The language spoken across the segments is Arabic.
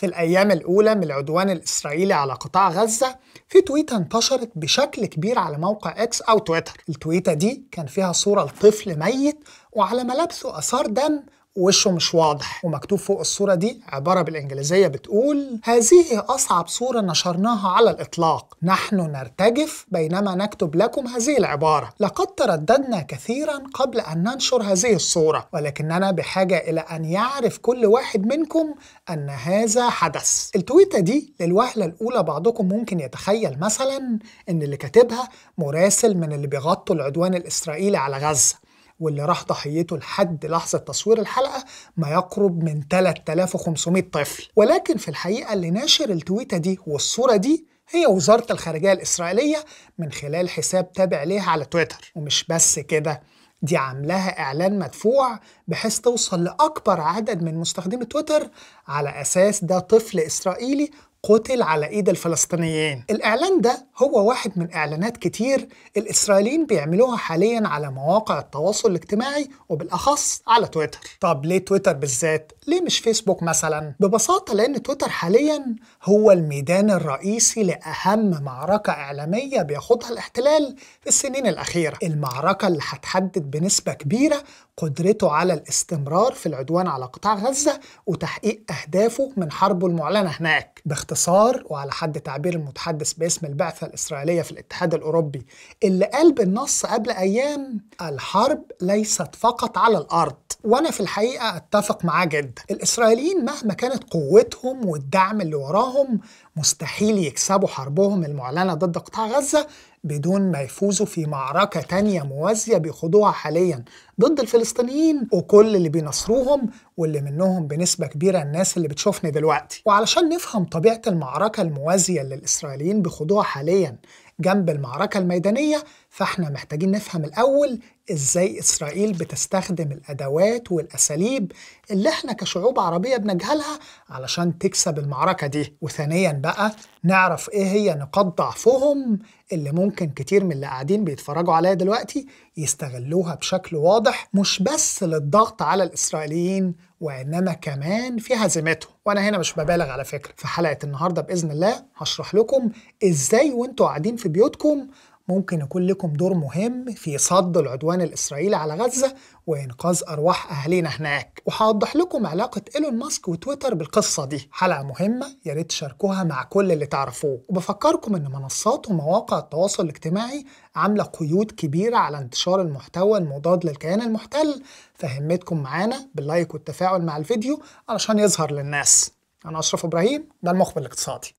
في الأيام الأولى من العدوان الإسرائيلي على قطاع غزة في تويتة انتشرت بشكل كبير على موقع إكس أو تويتر التويتة دي كان فيها صورة لطفل ميت وعلى ملابسه أثار دم وشه مش واضح ومكتوب فوق الصورة دي عبارة بالإنجليزية بتقول هذه أصعب صورة نشرناها على الإطلاق نحن نرتجف بينما نكتب لكم هذه العبارة لقد ترددنا كثيرا قبل أن ننشر هذه الصورة ولكننا بحاجة إلى أن يعرف كل واحد منكم أن هذا حدث التويتة دي للوهلة الأولى بعضكم ممكن يتخيل مثلا إن اللي كاتبها مراسل من اللي بيغطوا العدوان الإسرائيلي على غزة واللي راح ضحيته لحد لحظة تصوير الحلقة ما يقرب من 3500 طفل ولكن في الحقيقة اللي ناشر التويتة دي والصورة دي هي وزارة الخارجية الإسرائيلية من خلال حساب تابع ليها على تويتر ومش بس كده دي عاملاها إعلان مدفوع بحيث توصل لأكبر عدد من مستخدمي تويتر على أساس ده طفل إسرائيلي قتل على ايد الفلسطينيين الاعلان ده هو واحد من اعلانات كتير الاسرائيليين بيعملوها حاليا على مواقع التواصل الاجتماعي وبالاخص على تويتر طب ليه تويتر بالذات ليه مش فيسبوك مثلا ببساطه لان تويتر حاليا هو الميدان الرئيسي لاهم معركه اعلاميه بيخوضها الاحتلال في السنين الاخيره المعركه اللي هتحدد بنسبه كبيره قدرته على الاستمرار في العدوان على قطاع غزة وتحقيق أهدافه من حربه المعلنة هناك باختصار وعلى حد تعبير المتحدث باسم البعثة الإسرائيلية في الاتحاد الأوروبي اللي قال بالنص قبل أيام الحرب ليست فقط على الأرض وانا في الحقيقه اتفق معاه جدا الاسرائيليين مهما كانت قوتهم والدعم اللي وراهم مستحيل يكسبوا حربهم المعلنه ضد قطاع غزه بدون ما يفوزوا في معركة تانية موازية بيخوضوها حاليا ضد الفلسطينيين وكل اللي بينصروهم واللي منهم بنسبة كبيرة الناس اللي بتشوفني دلوقتي وعلشان نفهم طبيعة المعركة الموازية اللي الإسرائيليين بيخوضوها حاليا جنب المعركة الميدانية فاحنا محتاجين نفهم الأول إزاي إسرائيل بتستخدم الأدوات والأساليب اللي احنا كشعوب عربية بنجهلها علشان تكسب المعركة دي وثانيا بقى نعرف إيه هي نقاط ضعفهم اللي ممكن كتير من اللي قاعدين بيتفرجوا عليها دلوقتي يستغلوها بشكل واضح مش بس للضغط على الإسرائيليين وانما كمان في هزيمته وانا هنا مش ببالغ على فكره في حلقه النهارده باذن الله هشرح لكم ازاي وانتوا قاعدين في بيوتكم ممكن يكون لكم دور مهم في صد العدوان الإسرائيلي على غزة وإنقاذ أرواح أهالينا هناك وهوضح لكم علاقة إيلون ماسك وتويتر بالقصة دي حلقة مهمة يا ريت تشاركوها مع كل اللي تعرفوه وبفكركم إن منصات ومواقع التواصل الاجتماعي عاملة قيود كبيرة على انتشار المحتوى المضاد للكيان المحتل فهمتكم معانا باللايك والتفاعل مع الفيديو علشان يظهر للناس أنا أشرف إبراهيم ده المخبر الاقتصادي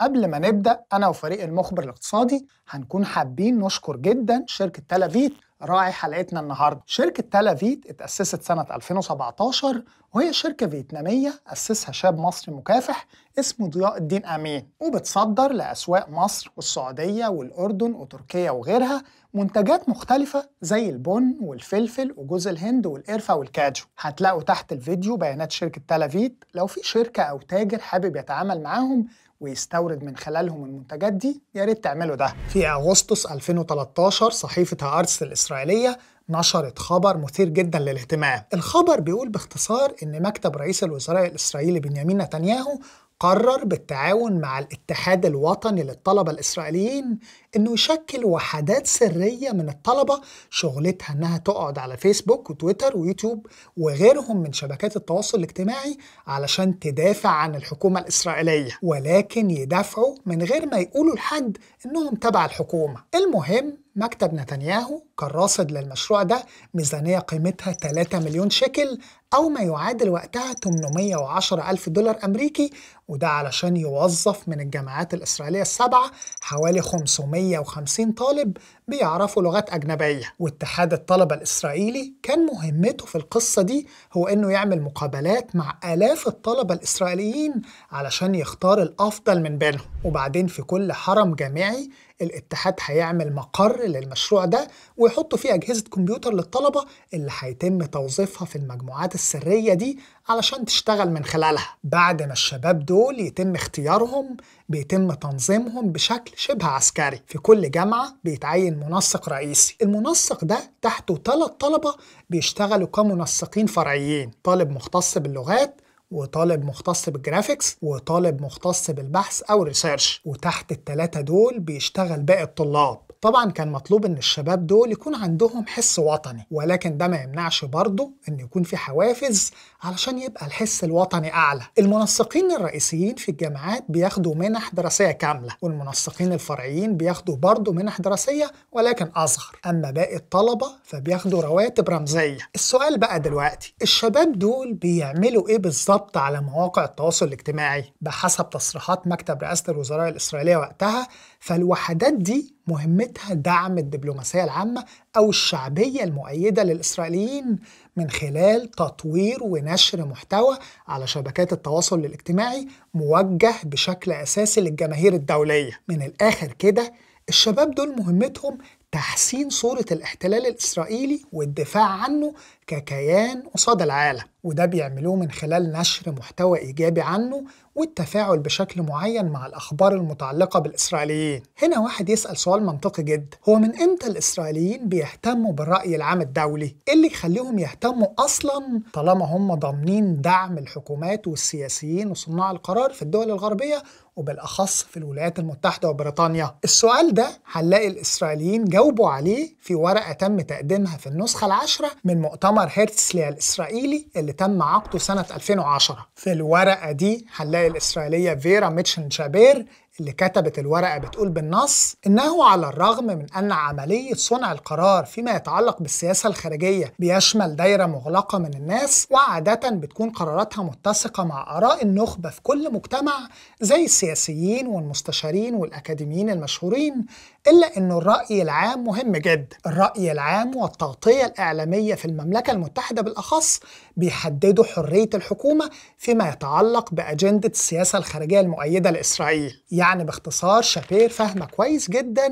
قبل ما نبدأ أنا وفريق المخبر الاقتصادي هنكون حابين نشكر جدا شركة تلافيت راعي حلقتنا النهاردة شركة تلافيت اتأسست سنة 2017 وهي شركة فيتنامية أسسها شاب مصري مكافح اسمه ضياء الدين أمين وبتصدر لأسواق مصر والسعودية والأردن وتركيا وغيرها منتجات مختلفة زي البن والفلفل وجوز الهند والقرفة والكاجو هتلاقوا تحت الفيديو بيانات شركة تلافيت لو في شركة أو تاجر حابب يتعامل معاهم ويستورد من خلالهم المنتجات دي يا ريت تعملوا ده. في اغسطس 2013 صحيفه هارتس الاسرائيليه نشرت خبر مثير جدا للاهتمام. الخبر بيقول باختصار ان مكتب رئيس الوزراء الاسرائيلي بنيامين نتنياهو قرر بالتعاون مع الاتحاد الوطني للطلبة الإسرائيليين انه يشكل وحدات سريه من الطلبه شغلتها انها تقعد على فيسبوك وتويتر ويوتيوب وغيرهم من شبكات التواصل الاجتماعي علشان تدافع عن الحكومه الاسرائيليه ولكن يدافعوا من غير ما يقولوا لحد انهم تبع الحكومه المهم مكتب نتنياهو كان راصد للمشروع ده ميزانية قيمتها 3 مليون شيكل أو ما يعادل وقتها 810 ألف دولار أمريكي وده علشان يوظف من الجامعات الإسرائيلية السبعة حوالي 500 150 طالب بيعرفوا لغات أجنبية واتحاد الطلبة الإسرائيلي كان مهمته في القصة دي هو إنه يعمل مقابلات مع آلاف الطلبة الإسرائيليين علشان يختار الأفضل من بينهم وبعدين في كل حرم جامعي الاتحاد هيعمل مقر للمشروع ده ويحطوا فيه أجهزة كمبيوتر للطلبة اللي هيتم توظيفها في المجموعات السرية دي علشان تشتغل من خلالها بعد ما الشباب دول يتم اختيارهم بيتم تنظيمهم بشكل شبه عسكري في كل جامعة بيتعين منسق رئيسي المنسق ده تحته ثلاث طلبة بيشتغلوا كمنسقين فرعيين طالب مختص باللغات وطالب مختص بالجرافيكس وطالب مختص بالبحث او الريسيرش وتحت التلاتة دول بيشتغل باقي الطلاب طبعا كان مطلوب ان الشباب دول يكون عندهم حس وطني ولكن ده ما يمنعش برضه ان يكون في حوافز علشان يبقى الحس الوطني اعلى المنسقين الرئيسيين في الجامعات بياخدوا منح دراسيه كامله والمنسقين الفرعيين بياخدوا برضه منح دراسيه ولكن اصغر اما باقي الطلبه فبياخدوا رواتب رمزيه السؤال بقى دلوقتي الشباب دول بيعملوا ايه بالظبط على مواقع التواصل الاجتماعي بحسب تصريحات مكتب رئاسه الوزراء الاسرائيليه وقتها فالوحدات دي مهمتها دعم الدبلوماسية العامة أو الشعبية المؤيدة للإسرائيليين من خلال تطوير ونشر محتوى على شبكات التواصل الاجتماعي موجه بشكل أساسي للجماهير الدولية من الآخر كده الشباب دول مهمتهم تحسين صورة الاحتلال الإسرائيلي والدفاع عنه ككيان قصاد العالم وده بيعملوه من خلال نشر محتوى إيجابي عنه والتفاعل بشكل معين مع الأخبار المتعلقة بالإسرائيليين هنا واحد يسأل سؤال منطقي جدا هو من إمتى الإسرائيليين بيهتموا بالرأي العام الدولي؟ إيه اللي يخليهم يهتموا أصلا طالما هم ضامنين دعم الحكومات والسياسيين وصناع القرار في الدول الغربية وبالأخص في الولايات المتحدة وبريطانيا السؤال ده هنلاقي الإسرائيليين جاوبوا عليه في ورقة تم تقديمها في النسخة العاشرة من مؤتمر قمر هرتسلي الإسرائيلي اللي تم عقده سنة 2010 في الورقة دي هنلاقي الإسرائيلية فيرا ميتشن شابير اللي كتبت الورقة بتقول بالنص إنه على الرغم من أن عملية صنع القرار فيما يتعلق بالسياسة الخارجية بيشمل دايرة مغلقة من الناس وعادة بتكون قراراتها متسقة مع آراء النخبة في كل مجتمع زي السياسيين والمستشارين والأكاديميين المشهورين إلا أنه الرأي العام مهم جدا الرأي العام والتغطية الإعلامية في المملكة المتحدة بالأخص بيحددوا حرية الحكومة فيما يتعلق بأجندة السياسة الخارجية المؤيدة لإسرائيل يعني باختصار شابير فاهمة كويس جدا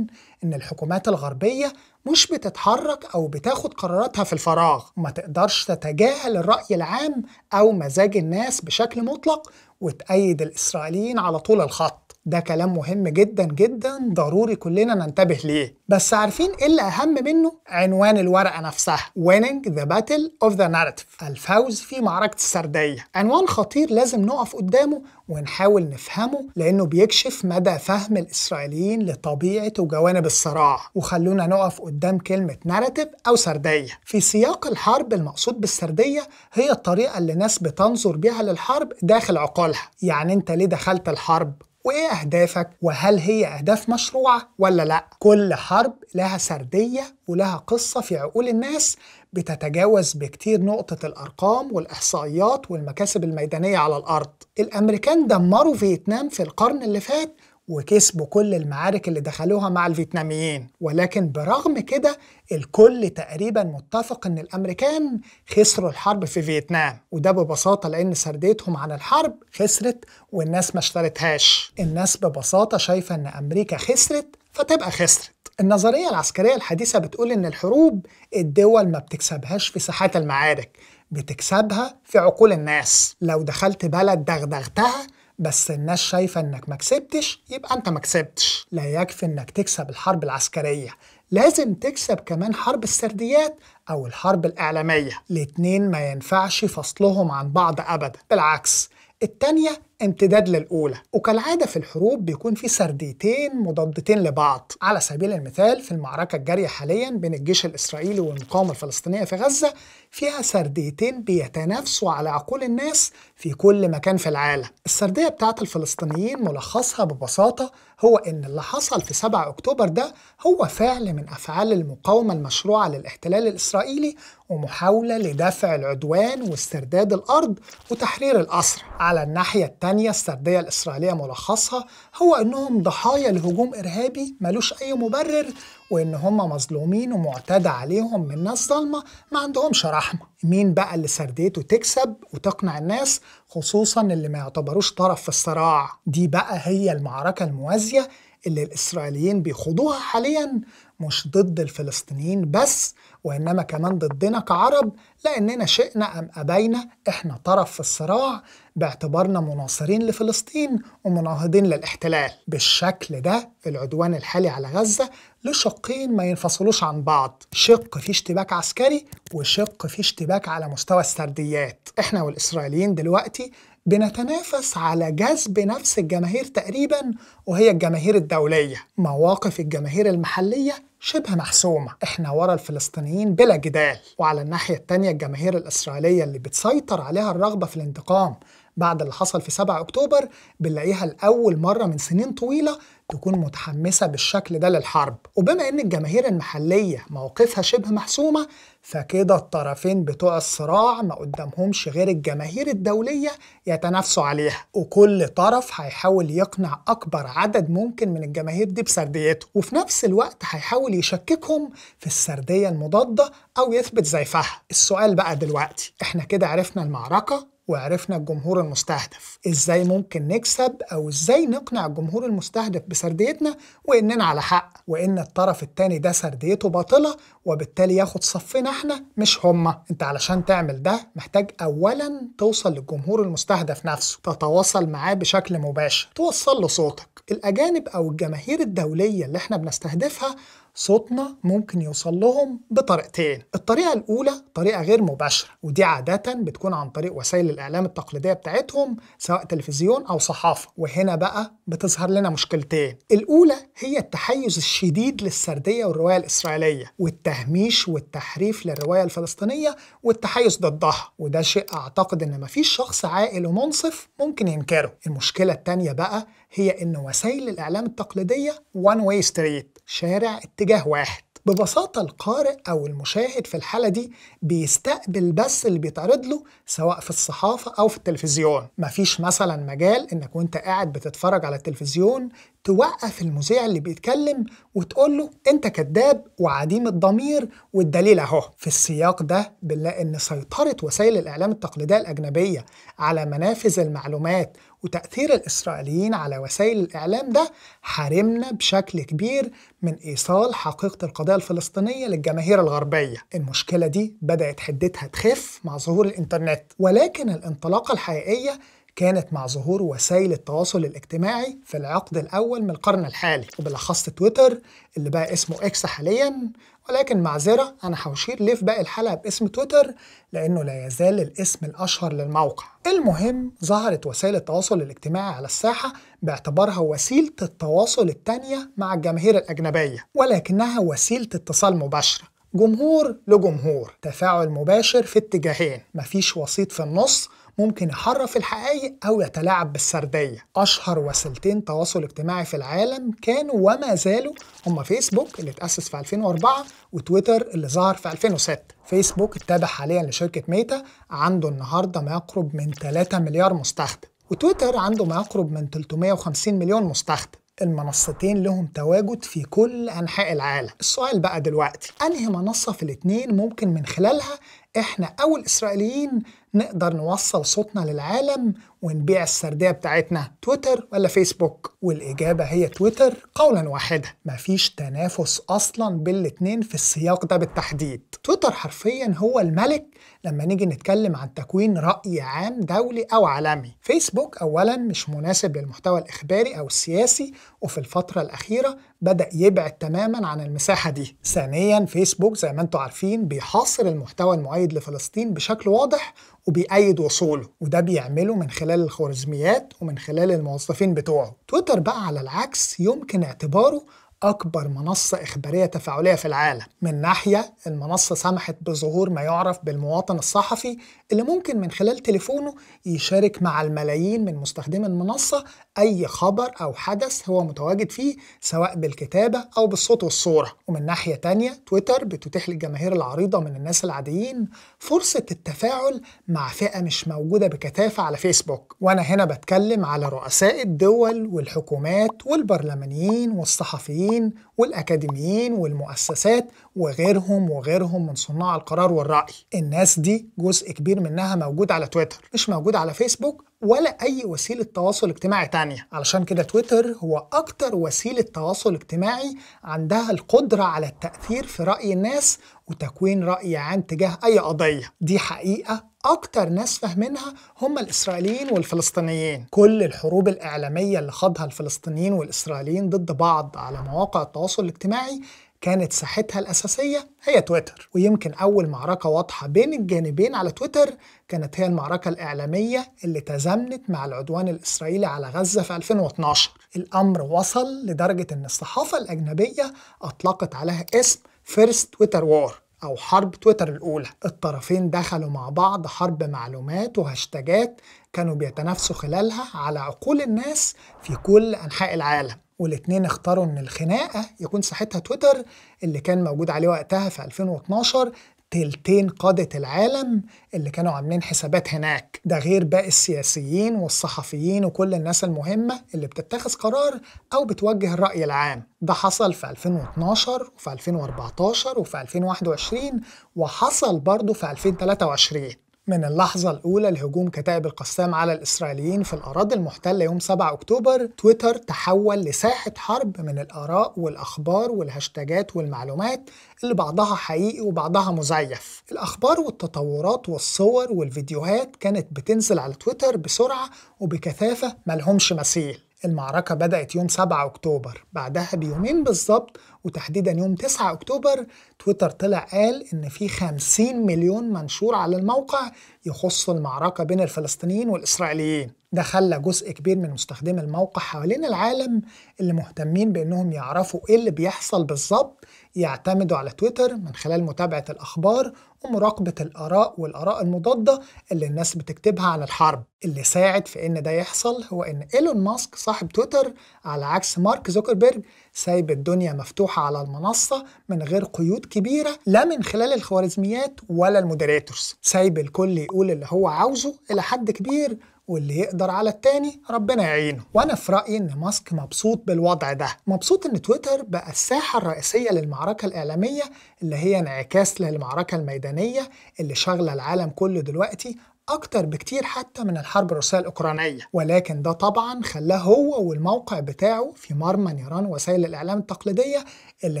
أن الحكومات الغربية مش بتتحرك أو بتاخد قراراتها في الفراغ وما تقدرش تتجاهل الرأي العام أو مزاج الناس بشكل مطلق وتأيد الإسرائيليين على طول الخط ده كلام مهم جدا جدا ضروري كلنا ننتبه ليه بس عارفين ايه اللي اهم منه عنوان الورقه نفسها winning the battle of the narrative الفوز في معركه السرديه عنوان خطير لازم نقف قدامه ونحاول نفهمه لانه بيكشف مدى فهم الاسرائيليين لطبيعه وجوانب الصراع وخلونا نقف قدام كلمه ناراتيف او سرديه في سياق الحرب المقصود بالسرديه هي الطريقه اللي ناس بتنظر بيها للحرب داخل عقولها يعني انت ليه دخلت الحرب وايه اهدافك وهل هي اهداف مشروعه ولا لا كل حرب لها سرديه ولها قصه في عقول الناس بتتجاوز بكتير نقطة الأرقام والإحصائيات والمكاسب الميدانية على الأرض الأمريكان دمروا فيتنام في القرن اللي فات وكسبوا كل المعارك اللي دخلوها مع الفيتناميين ولكن برغم كده الكل تقريبا متفق ان الامريكان خسروا الحرب في فيتنام وده ببساطه لان سرديتهم عن الحرب خسرت والناس ما اشترتهاش الناس ببساطه شايفه ان امريكا خسرت فتبقى خسرت النظريه العسكريه الحديثه بتقول ان الحروب الدول ما بتكسبهاش في ساحات المعارك بتكسبها في عقول الناس لو دخلت بلد دغدغتها بس الناس شايفه انك ما كسبتش يبقى انت ما كسبتش لا يكفي انك تكسب الحرب العسكريه لازم تكسب كمان حرب السرديات او الحرب الاعلاميه الاتنين ما ينفعش فصلهم عن بعض ابدا بالعكس التانية امتداد للأولى وكالعادة في الحروب بيكون في سرديتين مضادتين لبعض على سبيل المثال في المعركة الجارية حاليا بين الجيش الإسرائيلي والمقاومة الفلسطينية في غزة فيها سرديتين بيتنافسوا على عقول الناس في كل مكان في العالم السردية بتاعة الفلسطينيين ملخصها ببساطة هو إن اللي حصل في 7 أكتوبر ده هو فعل من أفعال المقاومة المشروعة للاحتلال الإسرائيلي ومحاولة لدفع العدوان واسترداد الأرض وتحرير الأسرى على الناحية التانية تانية السردية الإسرائيلية ملخصها هو إنهم ضحايا لهجوم إرهابي ملوش أي مبرر وإن هم مظلومين ومعتدى عليهم من ناس ظلمة ما عندهمش رحمة مين بقى اللي سرديته تكسب وتقنع الناس خصوصا اللي ما يعتبروش طرف في الصراع دي بقى هي المعركة الموازية اللي الإسرائيليين بيخوضوها حاليا مش ضد الفلسطينيين بس وإنما كمان ضدنا كعرب لأننا شئنا أم أبينا إحنا طرف في الصراع باعتبارنا مناصرين لفلسطين ومناهضين للاحتلال بالشكل ده العدوان الحالي على غزة لشقين ما ينفصلوش عن بعض شق فيه اشتباك عسكري وشق فيه اشتباك على مستوى السرديات احنا والإسرائيليين دلوقتي بنتنافس على جذب نفس الجماهير تقريبا وهي الجماهير الدولية مواقف الجماهير المحلية شبه محسومة احنا ورا الفلسطينيين بلا جدال وعلى الناحية التانية الجماهير الإسرائيلية اللي بتسيطر عليها الرغبة في الانتقام بعد اللي حصل في 7 أكتوبر بنلاقيها لأول مرة من سنين طويلة تكون متحمسة بالشكل ده للحرب وبما أن الجماهير المحلية موقفها شبه محسومة فكده الطرفين بتوع الصراع ما قدامهمش غير الجماهير الدولية يتنافسوا عليها وكل طرف هيحاول يقنع أكبر عدد ممكن من الجماهير دي بسرديته وفي نفس الوقت هيحاول يشككهم في السردية المضادة أو يثبت زيفها السؤال بقى دلوقتي احنا كده عرفنا المعركة وعرفنا الجمهور المستهدف ازاي ممكن نكسب او ازاي نقنع الجمهور المستهدف بسرديتنا واننا على حق وان الطرف التاني ده سرديته باطله وبالتالي ياخد صفنا احنا مش هما انت علشان تعمل ده محتاج اولا توصل للجمهور المستهدف نفسه تتواصل معاه بشكل مباشر توصل له صوتك الاجانب او الجماهير الدوليه اللي احنا بنستهدفها صوتنا ممكن يوصل لهم بطريقتين الطريقة الأولى طريقة غير مباشرة ودي عادة بتكون عن طريق وسائل الإعلام التقليدية بتاعتهم سواء تلفزيون أو صحافة وهنا بقى بتظهر لنا مشكلتين الأولى هي التحيز الشديد للسردية والرواية الإسرائيلية والتهميش والتحريف للرواية الفلسطينية والتحيز ضدها وده شيء أعتقد إن مفيش شخص عاقل ومنصف ممكن ينكره المشكلة التانية بقى هي إن وسائل الإعلام التقليدية one way street شارع اتجاه واحد ببساطة القارئ أو المشاهد في الحالة دي بيستقبل بس اللي بيتعرض له سواء في الصحافة أو في التلفزيون مفيش مثلا مجال إنك وانت قاعد بتتفرج على التلفزيون توقف المذيع اللي بيتكلم وتقول له انت كذاب وعديم الضمير والدليل اهو في السياق ده بنلاقي ان سيطره وسائل الاعلام التقليديه الاجنبيه على منافذ المعلومات وتأثير الإسرائيليين على وسائل الإعلام ده حرمنا بشكل كبير من إيصال حقيقة القضية الفلسطينية للجماهير الغربية المشكلة دي بدأت حدتها تخف مع ظهور الإنترنت ولكن الانطلاقة الحقيقية كانت مع ظهور وسائل التواصل الاجتماعي في العقد الأول من القرن الحالي وبالأخص تويتر اللي بقى اسمه إكس حاليا ولكن معذرة أنا هشير ليه في باقي الحلقة باسم تويتر لأنه لا يزال الاسم الأشهر للموقع المهم ظهرت وسائل التواصل الاجتماعي على الساحة باعتبارها وسيلة التواصل الثانية مع الجماهير الأجنبية ولكنها وسيلة اتصال مباشرة جمهور لجمهور تفاعل مباشر في اتجاهين مفيش وسيط في النص ممكن يحرف الحقائق أو يتلاعب بالسردية أشهر وسيلتين تواصل اجتماعي في العالم كانوا وما زالوا هما فيسبوك اللي اتأسس في 2004 وتويتر اللي ظهر في 2006 فيسبوك التابع حاليا لشركة ميتا عنده النهاردة ما يقرب من 3 مليار مستخدم وتويتر عنده ما يقرب من 350 مليون مستخدم المنصتين لهم تواجد في كل أنحاء العالم السؤال بقى دلوقتي أنهي منصة في الاتنين ممكن من خلالها إحنا أو الإسرائيليين نقدر نوصل صوتنا للعالم ونبيع السرديه بتاعتنا تويتر ولا فيسبوك والاجابه هي تويتر قولا واحدا مفيش تنافس اصلا بين الاثنين في السياق ده بالتحديد تويتر حرفيا هو الملك لما نيجي نتكلم عن تكوين راي عام دولي او عالمي فيسبوك اولا مش مناسب للمحتوى الاخباري او السياسي وفي الفتره الاخيره بدا يبعد تماما عن المساحه دي ثانيا فيسبوك زي ما انتم عارفين بيحاصر المحتوى المؤيد لفلسطين بشكل واضح وبيأيد وصوله وده بيعمله من خلال خلال الخوارزميات ومن خلال الموظفين بتوعه تويتر بقى على العكس يمكن اعتباره أكبر منصة إخبارية تفاعلية في العالم من ناحية المنصة سمحت بظهور ما يعرف بالمواطن الصحفي اللي ممكن من خلال تليفونه يشارك مع الملايين من مستخدمي المنصة أي خبر أو حدث هو متواجد فيه سواء بالكتابة أو بالصوت والصورة ومن ناحية تانية تويتر بتتيح للجماهير العريضة من الناس العاديين فرصة التفاعل مع فئة مش موجودة بكثافة على فيسبوك وأنا هنا بتكلم على رؤساء الدول والحكومات والبرلمانيين والصحفيين والأكاديميين والمؤسسات وغيرهم وغيرهم من صناع القرار والرأي الناس دي جزء كبير منها موجود على تويتر مش موجود على فيسبوك ولا أي وسيلة تواصل اجتماعي تانية علشان كده تويتر هو أكتر وسيلة تواصل اجتماعي عندها القدرة على التأثير في رأي الناس وتكوين رأي عام تجاه أي قضية دي حقيقة أكتر ناس فاهمينها هم الإسرائيليين والفلسطينيين كل الحروب الإعلامية اللي خاضها الفلسطينيين والإسرائيليين ضد بعض على مواقع التواصل الاجتماعي كانت ساحتها الأساسية هي تويتر ويمكن أول معركة واضحة بين الجانبين على تويتر كانت هي المعركة الإعلامية اللي تزامنت مع العدوان الإسرائيلي على غزة في 2012 الأمر وصل لدرجة أن الصحافة الأجنبية أطلقت عليها اسم فيرست تويتر وور أو حرب تويتر الأولى الطرفين دخلوا مع بعض حرب معلومات وهاشتاجات كانوا بيتنافسوا خلالها على عقول الناس في كل أنحاء العالم والاتنين اختاروا ان الخناقه يكون صحتها تويتر اللي كان موجود عليه وقتها في 2012 تلتين قادة العالم اللي كانوا عاملين حسابات هناك ده غير باقي السياسيين والصحفيين وكل الناس المهمة اللي بتتخذ قرار أو بتوجه الرأي العام ده حصل في 2012 وفي 2014 وفي 2021 وحصل برضه في 2023 من اللحظة الأولى لهجوم كتائب القسام على الإسرائيليين في الأراضي المحتلة يوم 7 أكتوبر تويتر تحول لساحة حرب من الآراء والأخبار والهاشتاجات والمعلومات اللي بعضها حقيقي وبعضها مزيف الأخبار والتطورات والصور والفيديوهات كانت بتنزل على تويتر بسرعة وبكثافة ملهمش مثيل المعركة بدأت يوم 7 أكتوبر بعدها بيومين بالظبط وتحديدا يوم 9 أكتوبر تويتر طلع قال إن في 50 مليون منشور على الموقع يخص المعركة بين الفلسطينيين والإسرائيليين ده خلى جزء كبير من مستخدمي الموقع حوالين العالم اللي مهتمين بإنهم يعرفوا إيه اللي بيحصل بالظبط يعتمدوا على تويتر من خلال متابعة الأخبار مراقبة الآراء والآراء المضادة اللي الناس بتكتبها على الحرب اللي ساعد في إن ده يحصل هو إن إيلون ماسك صاحب تويتر على عكس مارك زوكربيرج سايب الدنيا مفتوحة على المنصة من غير قيود كبيرة لا من خلال الخوارزميات ولا المودريتورز سايب الكل يقول اللي هو عاوزه إلى حد كبير واللي يقدر على التاني ربنا يعينه وانا في رايي ان ماسك مبسوط بالوضع ده مبسوط ان تويتر بقى الساحه الرئيسيه للمعركه الاعلاميه اللي هي انعكاس للمعركه الميدانيه اللي شغله العالم كله دلوقتي أكتر بكتير حتى من الحرب الروسية الأوكرانية ولكن ده طبعا خلاه هو والموقع بتاعه في مرمى نيران وسائل الإعلام التقليدية اللي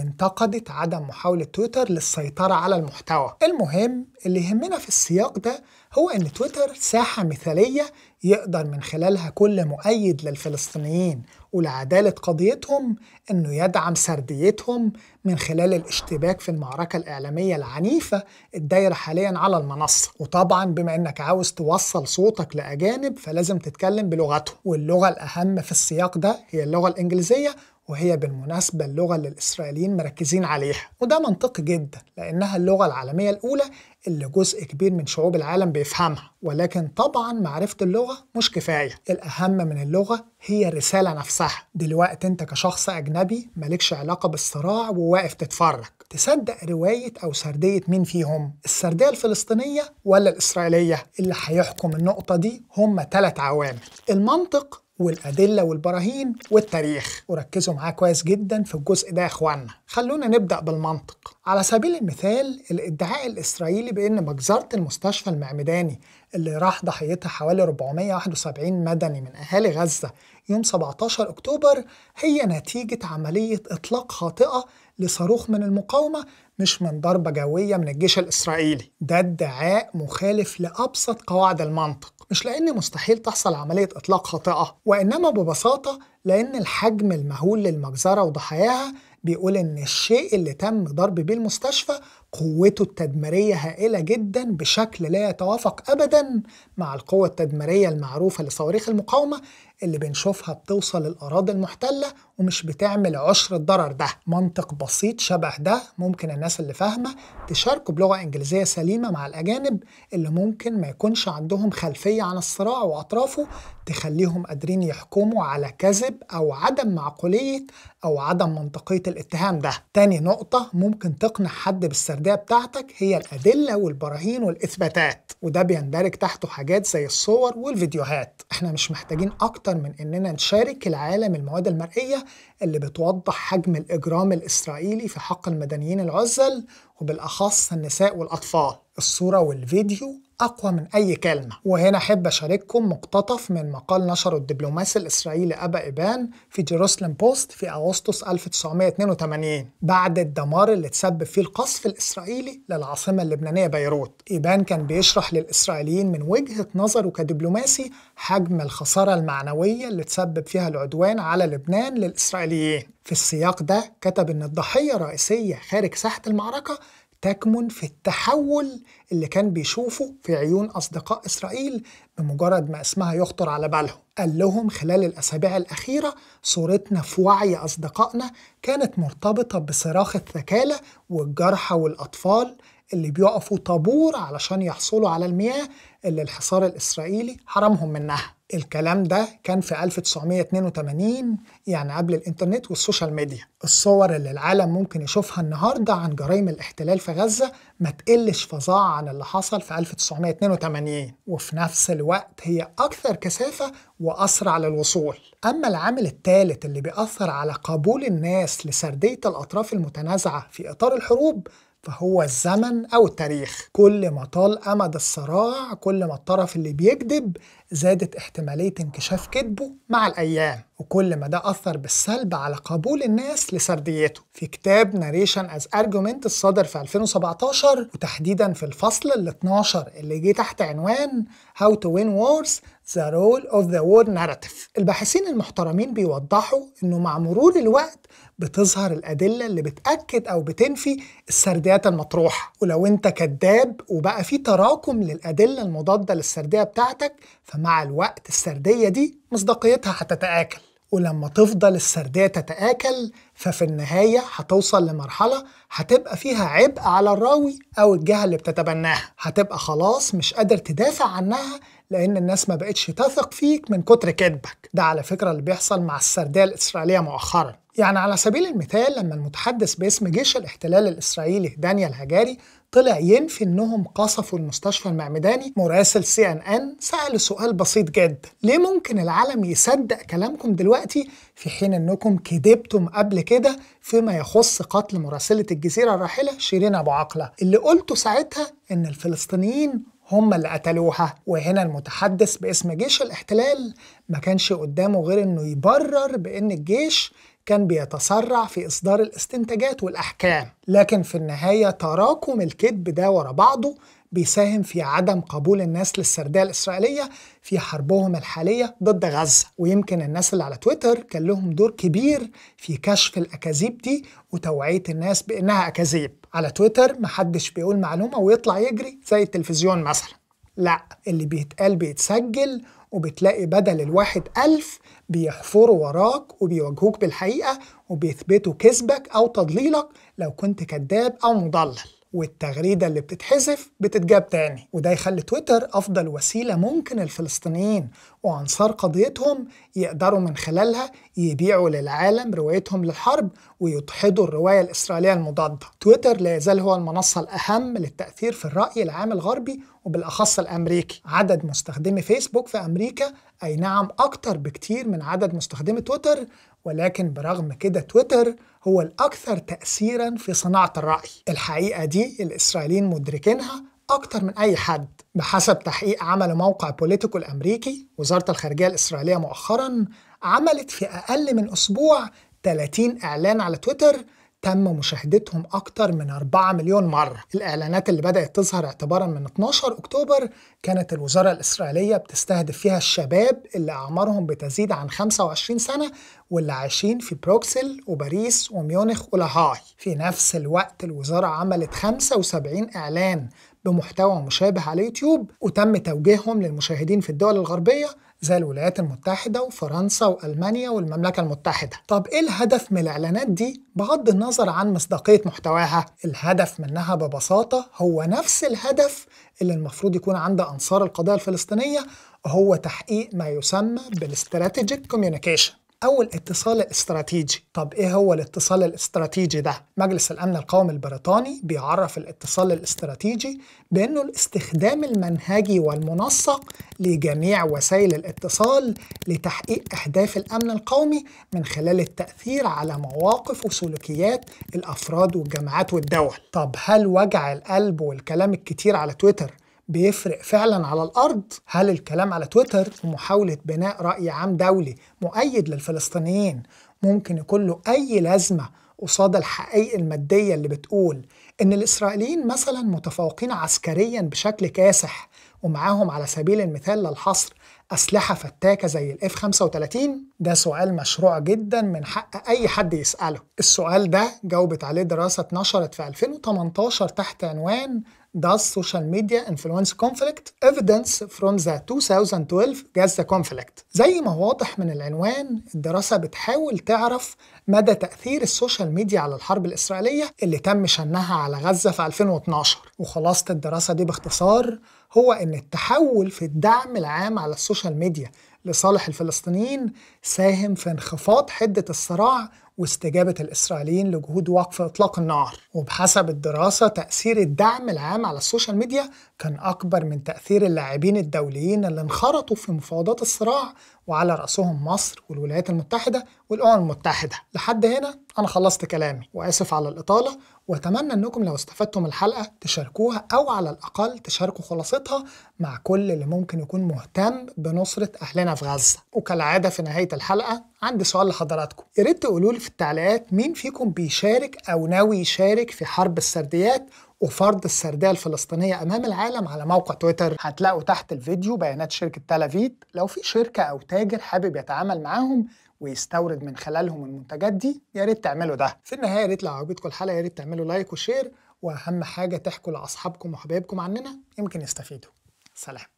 انتقدت عدم محاولة تويتر للسيطرة على المحتوى المهم اللي يهمنا في السياق ده هو إن تويتر ساحة مثالية يقدر من خلالها كل مؤيد للفلسطينيين ولعدالة قضيتهم أنه يدعم سرديتهم من خلال الاشتباك في المعركة الإعلامية العنيفة الدايرة حاليا على المنصة وطبعا بما أنك عاوز توصل صوتك لأجانب فلازم تتكلم بلغتهم واللغة الأهم في السياق ده هي اللغة الإنجليزية وهي بالمناسبة اللغة اللي الإسرائيليين مركزين عليها وده منطقي جدا لأنها اللغة العالمية الأولى اللي جزء كبير من شعوب العالم بيفهمها ولكن طبعا معرفة اللغة مش كفاية الأهم من اللغة هي الرسالة نفسها دلوقتي أنت كشخص أجنبي مالكش علاقة بالصراع وواقف تتفرج تصدق رواية أو سردية مين فيهم السردية الفلسطينية ولا الإسرائيلية اللي هيحكم النقطة دي هم ثلاث عوامل المنطق والأدلة والبراهين والتاريخ وركزوا معاه كويس جدا في الجزء ده يا إخوانا خلونا نبدأ بالمنطق على سبيل المثال الادعاء الإسرائيلي بأن مجزرة المستشفى المعمداني اللي راح ضحيتها حوالي 471 مدني من أهالي غزة يوم 17 أكتوبر هي نتيجة عملية إطلاق خاطئة لصاروخ من المقاومة مش من ضربة جوية من الجيش الإسرائيلي ده ادعاء مخالف لأبسط قواعد المنطق مش لأن مستحيل تحصل عملية إطلاق خاطئة وإنما ببساطة لأن الحجم المهول للمجزرة وضحاياها بيقول إن الشيء اللي تم ضرب بيه المستشفى قوته التدميرية هائلة جدا بشكل لا يتوافق أبدا مع القوة التدميرية المعروفة لصواريخ المقاومة اللي بنشوفها بتوصل الأراضي المحتلة ومش بتعمل عشر الضرر ده منطق بسيط شبه ده ممكن الناس اللي فاهمة تشاركه بلغة إنجليزية سليمة مع الأجانب اللي ممكن ما يكونش عندهم خلفية عن الصراع وأطرافه تخليهم قادرين يحكموا على كذب أو عدم معقولية أو عدم منطقية الاتهام ده تاني نقطة ممكن تقنع حد بالسردية بتاعتك هي الأدلة والبراهين والإثباتات وده بيندرج تحته حاجات زي الصور والفيديوهات احنا مش محتاجين أكتر أكتر من إننا نشارك العالم المواد المرئية اللي بتوضح حجم الإجرام الإسرائيلي في حق المدنيين العزل وبالأخص النساء والأطفال الصورة والفيديو أقوى من أي كلمة وهنا أحب أشارككم مقتطف من مقال نشره الدبلوماسي الإسرائيلي أبا إبان في جيروسلم بوست في أغسطس 1982 بعد الدمار اللي تسبب فيه القصف الإسرائيلي للعاصمة اللبنانية بيروت إبان كان بيشرح للإسرائيليين من وجهة نظره كدبلوماسي حجم الخسارة المعنوية اللي تسبب فيها العدوان على لبنان للإسرائيليين في السياق ده كتب إن الضحية الرئيسية خارج ساحة المعركة تكمن في التحول اللي كان بيشوفه في عيون أصدقاء إسرائيل بمجرد ما اسمها يخطر على بالهم قال لهم خلال الأسابيع الأخيرة صورتنا في وعي أصدقائنا كانت مرتبطة بصراخ الثكالة والجرحى والأطفال اللي بيقفوا طابور علشان يحصلوا على المياه اللي الحصار الإسرائيلي حرمهم منها الكلام ده كان في 1982 يعني قبل الإنترنت والسوشيال ميديا الصور اللي العالم ممكن يشوفها النهاردة عن جرائم الاحتلال في غزة ما تقلش فظاعة عن اللي حصل في 1982 وفي نفس الوقت هي أكثر كثافة وأسرع للوصول أما العامل الثالث اللي بيأثر على قبول الناس لسردية الأطراف المتنازعة في إطار الحروب فهو الزمن أو التاريخ كل ما طال أمد الصراع كل ما الطرف اللي بيكذب زادت احتمالية انكشاف كذبه مع الأيام وكل ما ده أثر بالسلب على قبول الناس لسرديته في كتاب ناريشن از أرجومنت الصدر في 2017 وتحديدا في الفصل ال 12 اللي جه تحت عنوان How to Win Wars The Role of the War Narrative الباحثين المحترمين بيوضحوا إنه مع مرور الوقت بتظهر الأدلة اللي بتأكد أو بتنفي السرديات المطروحة ولو أنت كذاب وبقى في تراكم للأدلة المضادة للسردية بتاعتك ف فمع الوقت السردية دي مصداقيتها هتتآكل ولما تفضل السردية تتآكل ففي النهاية هتوصل لمرحلة هتبقى فيها عبء على الراوي أو الجهة اللي بتتبناها هتبقى خلاص مش قادر تدافع عنها لأن الناس ما بقتش تثق فيك من كتر كذبك ده على فكرة اللي بيحصل مع السردية الإسرائيلية مؤخراً يعني على سبيل المثال لما المتحدث باسم جيش الاحتلال الإسرائيلي دانيال هجاري طلع ينفي انهم قصفوا المستشفى المعمداني مراسل سي ان ان سأل سؤال بسيط جدا ليه ممكن العالم يصدق كلامكم دلوقتي في حين انكم كذبتم قبل كده فيما يخص قتل مراسلة الجزيرة الراحلة شيرين ابو عقلة اللي قلته ساعتها ان الفلسطينيين هم اللي قتلوها وهنا المتحدث باسم جيش الاحتلال ما كانش قدامه غير انه يبرر بان الجيش كان بيتسرع في إصدار الاستنتاجات والأحكام لكن في النهاية تراكم الكذب ده ورا بعضه بيساهم في عدم قبول الناس للسردية الإسرائيلية في حربهم الحالية ضد غزة ويمكن الناس اللي على تويتر كان لهم دور كبير في كشف الأكاذيب دي وتوعية الناس بإنها أكاذيب على تويتر محدش بيقول معلومة ويطلع يجري زي التلفزيون مثلا لا اللي بيتقال بيتسجل وبتلاقي بدل الواحد ألف بيحفروا وراك وبيواجهوك بالحقيقة وبيثبتوا كذبك أو تضليلك لو كنت كذاب أو مضلل والتغريدة اللي بتتحذف بتتجاب تاني وده يخلي تويتر أفضل وسيلة ممكن الفلسطينيين وأنصار قضيتهم يقدروا من خلالها يبيعوا للعالم روايتهم للحرب ويدحضوا الرواية الإسرائيلية المضادة تويتر لا يزال هو المنصة الأهم للتأثير في الرأي العام الغربي وبالأخص الأمريكي عدد مستخدمي فيسبوك في أمريكا أي نعم أكتر بكتير من عدد مستخدمي تويتر ولكن برغم كده تويتر هو الأكثر تأثيرا في صناعة الرأي الحقيقة دي الإسرائيليين مدركينها أكتر من أي حد بحسب تحقيق عمل موقع بوليتيكو الأمريكي وزارة الخارجية الإسرائيلية مؤخرا عملت في أقل من أسبوع 30 إعلان على تويتر تم مشاهدتهم أكتر من 4 مليون مرة الإعلانات اللي بدأت تظهر اعتبارا من 12 أكتوبر كانت الوزارة الإسرائيلية بتستهدف فيها الشباب اللي أعمارهم بتزيد عن 25 سنة واللي عايشين في بروكسل وباريس وميونخ ولاهاي في نفس الوقت الوزارة عملت 75 إعلان بمحتوى مشابه على يوتيوب وتم توجيههم للمشاهدين في الدول الغربية زي الولايات المتحدة وفرنسا وألمانيا والمملكة المتحدة طب إيه الهدف من الإعلانات دي بغض النظر عن مصداقية محتواها الهدف منها ببساطة هو نفس الهدف اللي المفروض يكون عند أنصار القضية الفلسطينية هو تحقيق ما يسمى بالاستراتيجيك كوميونيكيشن أول اتصال استراتيجي طب إيه هو الاتصال الاستراتيجي ده؟ مجلس الأمن القومي البريطاني بيعرف الاتصال الاستراتيجي بأنه الاستخدام المنهجي والمنسق لجميع وسائل الاتصال لتحقيق أهداف الأمن القومي من خلال التأثير على مواقف وسلوكيات الأفراد والجماعات والدول طب هل وجع القلب والكلام الكتير على تويتر بيفرق فعلا على الارض هل الكلام على تويتر ومحاوله بناء راي عام دولي مؤيد للفلسطينيين ممكن يكون له اي لازمه قصاد الحقائق الماديه اللي بتقول ان الاسرائيليين مثلا متفوقين عسكريا بشكل كاسح ومعاهم على سبيل المثال للحصر أسلحة فتاكة زي الاف 35 ده سؤال مشروع جدا من حق أي حد يسأله السؤال ده جاوبت عليه دراسة اتنشرت في 2018 تحت عنوان Does social media influence conflict? Evidence from the 2012 Gaza conflict. زي ما واضح من العنوان الدراسة بتحاول تعرف مدى تأثير السوشيال ميديا على الحرب الإسرائيلية اللي تم شنها على غزة في 2012 وخلاصة الدراسة دي باختصار هو إن التحول في الدعم العام على السوشيال ميديا لصالح الفلسطينيين ساهم في انخفاض حدة الصراع واستجابة الإسرائيليين لجهود وقف إطلاق النار وبحسب الدراسة تأثير الدعم العام على السوشيال ميديا كان أكبر من تأثير اللاعبين الدوليين اللي انخرطوا في مفاوضات الصراع وعلى رأسهم مصر والولايات المتحدة والأمم المتحدة لحد هنا أنا خلصت كلامي وآسف على الإطالة واتمنى انكم لو استفدتم الحلقه تشاركوها او على الاقل تشاركوا خلاصتها مع كل اللي ممكن يكون مهتم بنصره اهلنا في غزه وكالعاده في نهايه الحلقه عندي سؤال لحضراتكم يا ريت تقولوا لي في التعليقات مين فيكم بيشارك او ناوي يشارك في حرب السرديات وفرض السرديه الفلسطينيه امام العالم على موقع تويتر هتلاقوا تحت الفيديو بيانات شركه تلافيت لو في شركه او تاجر حابب يتعامل معاهم ويستورد من خلالهم المنتجات دي يا ريت تعملوا ده في النهايه يا ريت لو عجبتكم الحلقه يا ريت تعملوا لايك وشير واهم حاجه تحكوا لاصحابكم وحبايبكم عننا يمكن يستفيدوا سلام